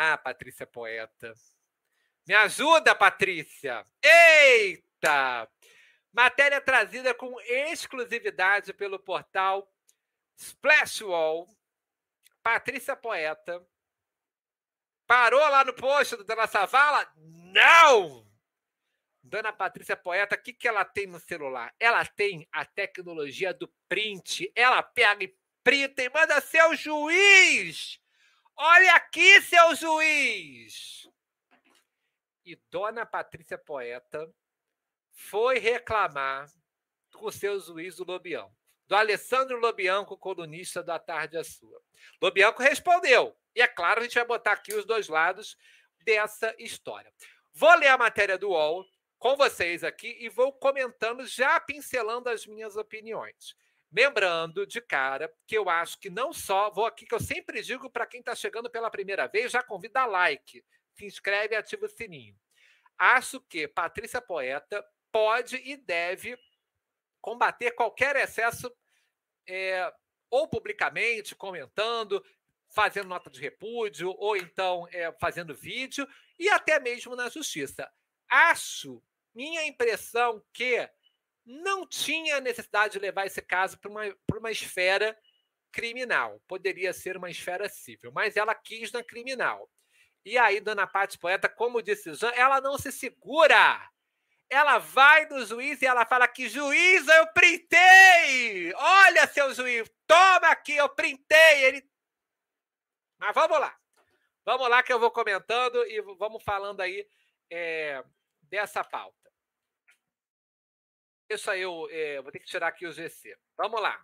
Ah, Patrícia é Poeta. Me ajuda, Patrícia! Eita! Matéria trazida com exclusividade pelo portal Splashwall. Patrícia é Poeta. Parou lá no posto da nossa vala? Não! Dona Patrícia é Poeta, o que, que ela tem no celular? Ela tem a tecnologia do print. Ela pega e printa e manda ser o juiz Olha aqui, seu juiz! E Dona Patrícia Poeta foi reclamar com seu juiz o Lobianco, do Alessandro Lobianco, colunista da Tarde a Sua. Lobianco respondeu. E é claro, a gente vai botar aqui os dois lados dessa história. Vou ler a matéria do UOL com vocês aqui e vou comentando, já pincelando as minhas opiniões. Lembrando de cara que eu acho que não só, vou aqui que eu sempre digo para quem está chegando pela primeira vez, já convida like, se inscreve e ativa o sininho. Acho que Patrícia Poeta pode e deve combater qualquer excesso, é, ou publicamente, comentando, fazendo nota de repúdio, ou então é, fazendo vídeo, e até mesmo na justiça. Acho, minha impressão, que não tinha necessidade de levar esse caso para uma, uma esfera criminal. Poderia ser uma esfera civil, mas ela quis na criminal. E aí, Dona Paty Poeta, como disse Jean, ela não se segura. Ela vai do juiz e ela fala que juiz, eu printei! Olha, seu juiz, toma aqui, eu printei! Ele... Mas vamos lá. Vamos lá que eu vou comentando e vamos falando aí é, dessa pauta. Deixa eu. É, vou ter que tirar aqui o GC. Vamos lá.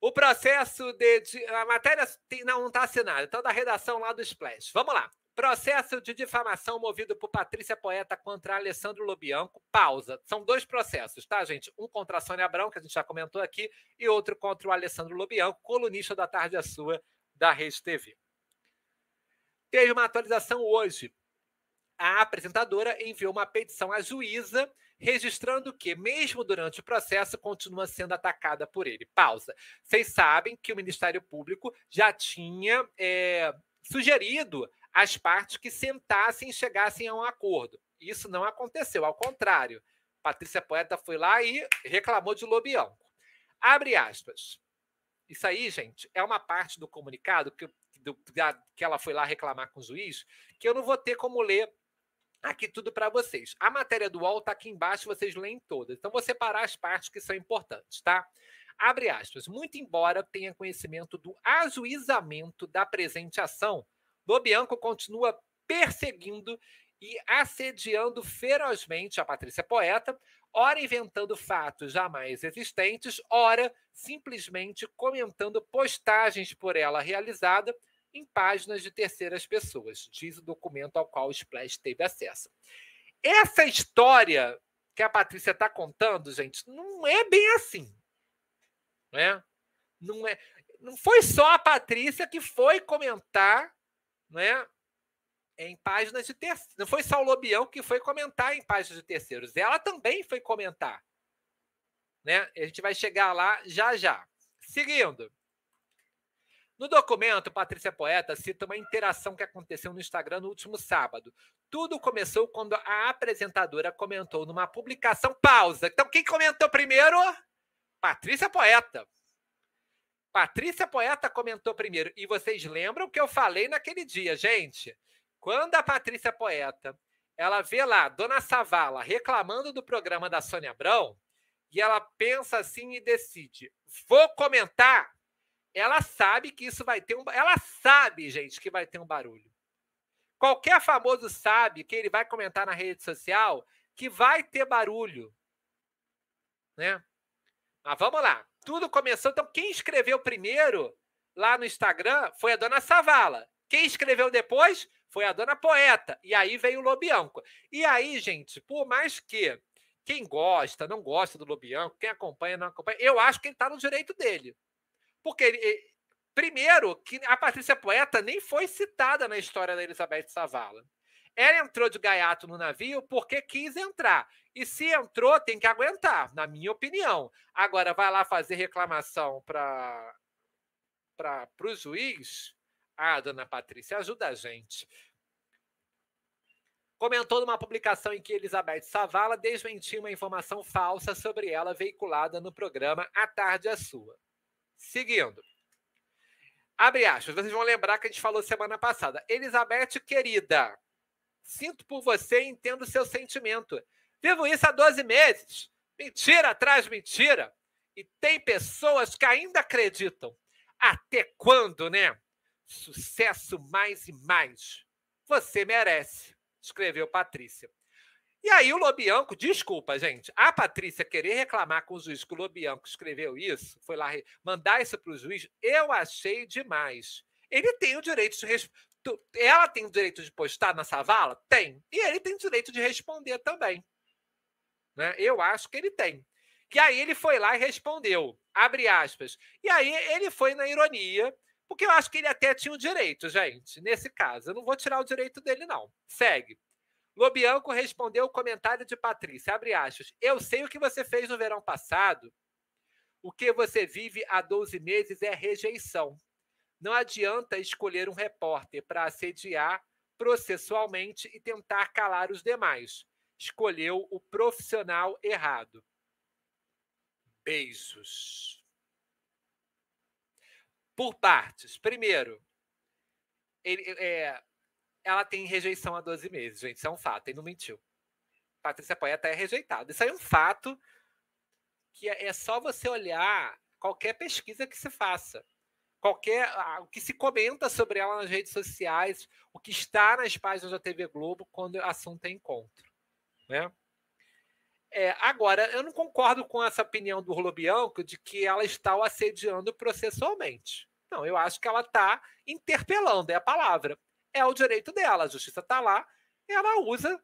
O processo de. de a matéria tem, não está assinada, então da redação lá do Splash. Vamos lá. Processo de difamação movido por Patrícia Poeta contra Alessandro Lobianco. Pausa. São dois processos, tá, gente? Um contra a Sônia Abrão, que a gente já comentou aqui, e outro contra o Alessandro Lobianco, colunista da Tarde a Sua, da Rede TV. Teve uma atualização hoje. A apresentadora enviou uma petição à juíza registrando que, mesmo durante o processo, continua sendo atacada por ele. Pausa. Vocês sabem que o Ministério Público já tinha é, sugerido às partes que sentassem e chegassem a um acordo. Isso não aconteceu, ao contrário. Patrícia Poeta foi lá e reclamou de Lobianco. Abre aspas. Isso aí, gente, é uma parte do comunicado que, do, da, que ela foi lá reclamar com o juiz, que eu não vou ter como ler aqui tudo para vocês. A matéria do UOL está aqui embaixo, vocês leem todas. Então, vou separar as partes que são importantes, tá? Abre aspas. Muito embora tenha conhecimento do ajuizamento da presente ação, Lobianco continua perseguindo e assediando ferozmente a Patrícia Poeta, ora inventando fatos jamais existentes, ora simplesmente comentando postagens por ela realizada em páginas de terceiras pessoas, diz o documento ao qual o Splash teve acesso. Essa história que a Patrícia está contando, gente, não é bem assim. Não é? Não, é, não foi só a Patrícia que foi comentar né? em páginas de terceiros. Não foi só o Lobião que foi comentar em páginas de terceiros. Ela também foi comentar. Né? A gente vai chegar lá já já. Seguindo. No documento, Patrícia é Poeta cita uma interação que aconteceu no Instagram no último sábado. Tudo começou quando a apresentadora comentou numa publicação pausa. Então, quem comentou primeiro? Patrícia Poeta. Patrícia Poeta comentou primeiro. E vocês lembram que eu falei naquele dia, gente? Quando a Patrícia Poeta ela vê lá Dona Savala reclamando do programa da Sônia Abrão e ela pensa assim e decide: vou comentar ela sabe que isso vai ter um. Ela sabe, gente, que vai ter um barulho. Qualquer famoso sabe que ele vai comentar na rede social que vai ter barulho. Né? Mas vamos lá. Tudo começou. Então, quem escreveu primeiro lá no Instagram foi a dona Savala. Quem escreveu depois foi a dona Poeta. E aí veio o Lobianco. E aí, gente, por mais que quem gosta, não gosta do Lobianco, quem acompanha, não acompanha, eu acho que ele está no direito dele. Porque ele, eh, primeiro, que a Patrícia Poeta nem foi citada na história da Elizabeth Savala. Ela entrou de gaiato no navio porque quis entrar. E se entrou, tem que aguentar, na minha opinião. Agora, vai lá fazer reclamação para o juiz. Ah, dona Patrícia, ajuda a gente comentou numa publicação em que Elizabeth Savala desmentiu uma informação falsa sobre ela veiculada no programa A Tarde é Sua. Seguindo. Abre aspas, vocês vão lembrar que a gente falou semana passada. Elizabeth, querida, sinto por você e entendo o seu sentimento. Vivo isso há 12 meses. Mentira atrás mentira. E tem pessoas que ainda acreditam. Até quando, né? Sucesso mais e mais. Você merece, escreveu Patrícia. E aí o Lobianco, desculpa, gente, a Patrícia querer reclamar com o juiz que o Lobianco escreveu isso, foi lá mandar isso para o juiz, eu achei demais. Ele tem o direito de res... ela tem o direito de postar na Savala? Tem. E ele tem o direito de responder também. Né? Eu acho que ele tem. E aí ele foi lá e respondeu, abre aspas. E aí ele foi na ironia, porque eu acho que ele até tinha o direito, gente, nesse caso. Eu não vou tirar o direito dele, não. Segue. Lobianco respondeu o comentário de Patrícia, abre aspas. Eu sei o que você fez no verão passado. O que você vive há 12 meses é rejeição. Não adianta escolher um repórter para assediar processualmente e tentar calar os demais. Escolheu o profissional errado. Beijos. Por partes. Primeiro, ele, é, ela tem rejeição há 12 meses, gente. Isso é um fato, ele não mentiu. Patrícia Poeta é rejeitada. Isso aí é um fato que é, é só você olhar qualquer pesquisa que se faça. Qualquer, o que se comenta sobre ela nas redes sociais, o que está nas páginas da TV Globo quando o assunto é encontro. Né? É, agora, eu não concordo com essa opinião do Rulo Bianco de que ela está o assediando processualmente. Não, eu acho que ela está interpelando, é a palavra é o direito dela. A justiça está lá, ela usa.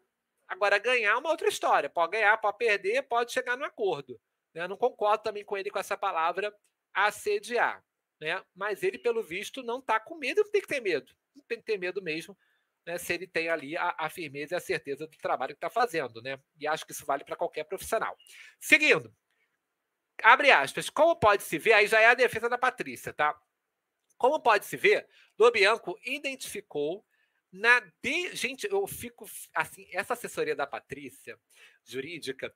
Agora, ganhar é uma outra história. Pode ganhar, pode perder, pode chegar no acordo. Né, não concordo também com ele com essa palavra assediar. Né? Mas ele, pelo visto, não está com medo, não tem que ter medo. Não tem que ter medo mesmo, né? se ele tem ali a, a firmeza e a certeza do trabalho que está fazendo. Né? E acho que isso vale para qualquer profissional. Seguindo, abre aspas, como pode se ver, aí já é a defesa da Patrícia, tá? Como pode se ver, Lobianco identificou na de... gente, eu fico assim, essa assessoria da Patrícia jurídica,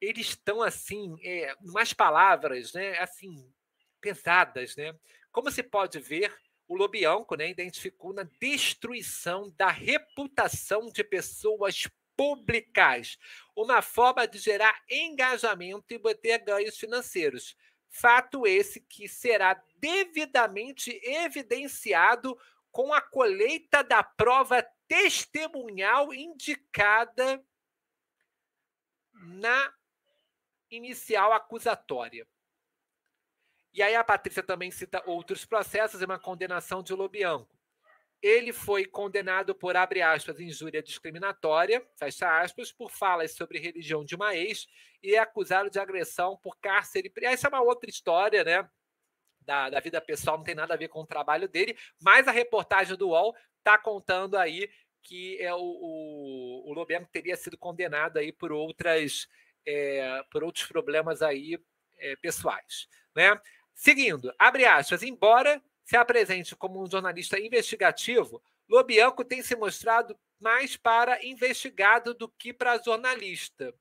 eles estão assim, é, umas palavras, né, assim, pesadas, né? Como se pode ver, o Lobianco, né, identificou na destruição da reputação de pessoas públicas, uma forma de gerar engajamento e obter ganhos financeiros. Fato esse que será devidamente evidenciado com a colheita da prova testemunhal indicada na inicial acusatória. E aí a Patrícia também cita outros processos e uma condenação de Lobianco ele foi condenado por, abre aspas, injúria discriminatória, fecha aspas, por falas sobre religião de uma ex e é acusado de agressão por cárcere. Essa é uma outra história, né? Da, da vida pessoal, não tem nada a ver com o trabalho dele, mas a reportagem do UOL está contando aí que é o, o, o teria sido condenado aí por outras é, por outros problemas aí é, pessoais, né? Seguindo, abre aspas, embora se apresente como um jornalista investigativo, Lobianco tem se mostrado mais para investigado do que para jornalista,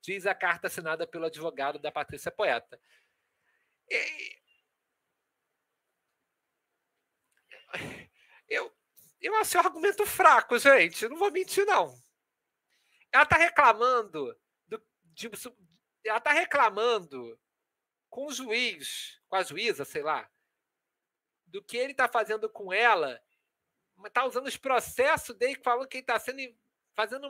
diz a carta assinada pelo advogado da Patrícia Poeta. E... Eu, eu acho o argumento fraco, gente. Não vou mentir, não. Ela está reclamando do, de, ela está reclamando com o juiz, com a juíza, sei lá, do que ele está fazendo com ela, está usando os processos dele, falando que ele está sendo fazendo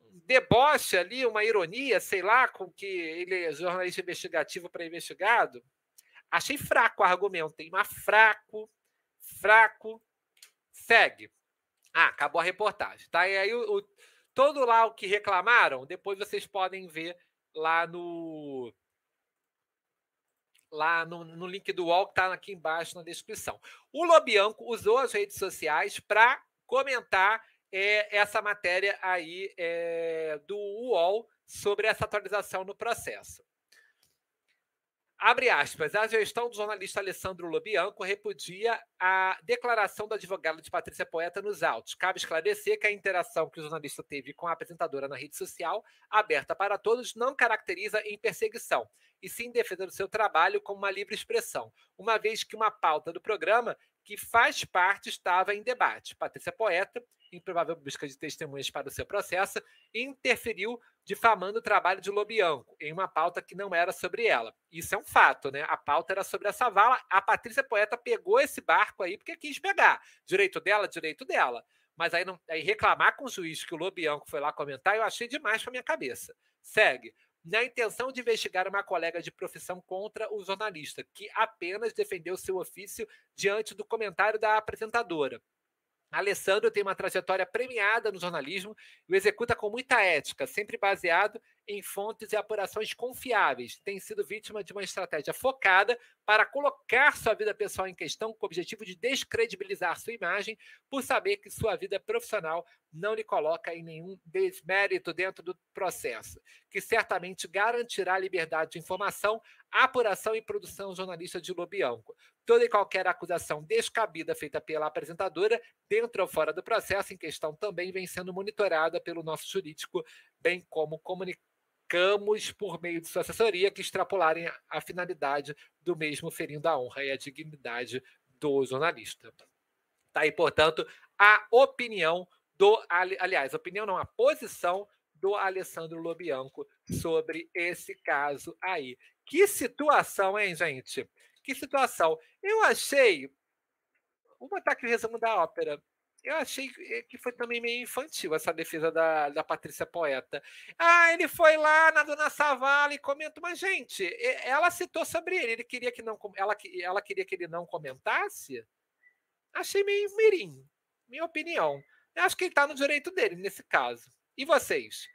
um deboche ali, uma ironia, sei lá, com que ele é jornalista investigativo para investigado. Achei fraco o argumento, tem uma fraco, fraco. Segue. Ah, acabou a reportagem, tá? E aí o, o todo lá o que reclamaram, depois vocês podem ver lá no lá no, no link do UOL que está aqui embaixo na descrição. O Lobianco usou as redes sociais para comentar é, essa matéria aí é, do UOL sobre essa atualização no processo. Abre aspas, a gestão do jornalista Alessandro Lobianco repudia a declaração da advogada de Patrícia Poeta nos autos. Cabe esclarecer que a interação que o jornalista teve com a apresentadora na rede social, aberta para todos, não caracteriza em perseguição e sim defendendo seu trabalho como uma livre expressão, uma vez que uma pauta do programa que faz parte estava em debate. Patrícia Poeta, em provável busca de testemunhas para o seu processo, interferiu difamando o trabalho de Lobianco em uma pauta que não era sobre ela. Isso é um fato, né? A pauta era sobre essa vala. A Patrícia Poeta pegou esse barco aí porque quis pegar. Direito dela, direito dela. Mas aí, não, aí reclamar com o juiz que o Lobianco foi lá comentar, eu achei demais para minha cabeça. Segue na intenção de investigar uma colega de profissão contra o jornalista, que apenas defendeu seu ofício diante do comentário da apresentadora. Alessandro tem uma trajetória premiada no jornalismo e o executa com muita ética, sempre baseado em fontes e apurações confiáveis. Tem sido vítima de uma estratégia focada para colocar sua vida pessoal em questão com o objetivo de descredibilizar sua imagem por saber que sua vida profissional não lhe coloca em nenhum desmérito dentro do processo, que certamente garantirá a liberdade de informação apuração e produção jornalista de Lobianco. Toda e qualquer acusação descabida feita pela apresentadora, dentro ou fora do processo em questão, também vem sendo monitorada pelo nosso jurídico, bem como comunicamos por meio de sua assessoria que extrapolarem a finalidade do mesmo, ferindo a honra e a dignidade do jornalista. Tá aí, portanto, a opinião do. Aliás, opinião não, a posição do Alessandro Lobianco sobre esse caso aí. Que situação, hein, gente? Que situação. Eu achei. Vou botar aqui o resumo da ópera. Eu achei eh, que foi também meio infantil essa defesa da, da Patrícia Poeta. Ah, ele foi lá na Dona Savala e comentou, mas gente, ela citou sobre ele. Ele queria que não, ela, ela queria que ele não comentasse. Achei meio mirim, minha opinião. Eu acho que ele está no direito dele nesse caso. E vocês?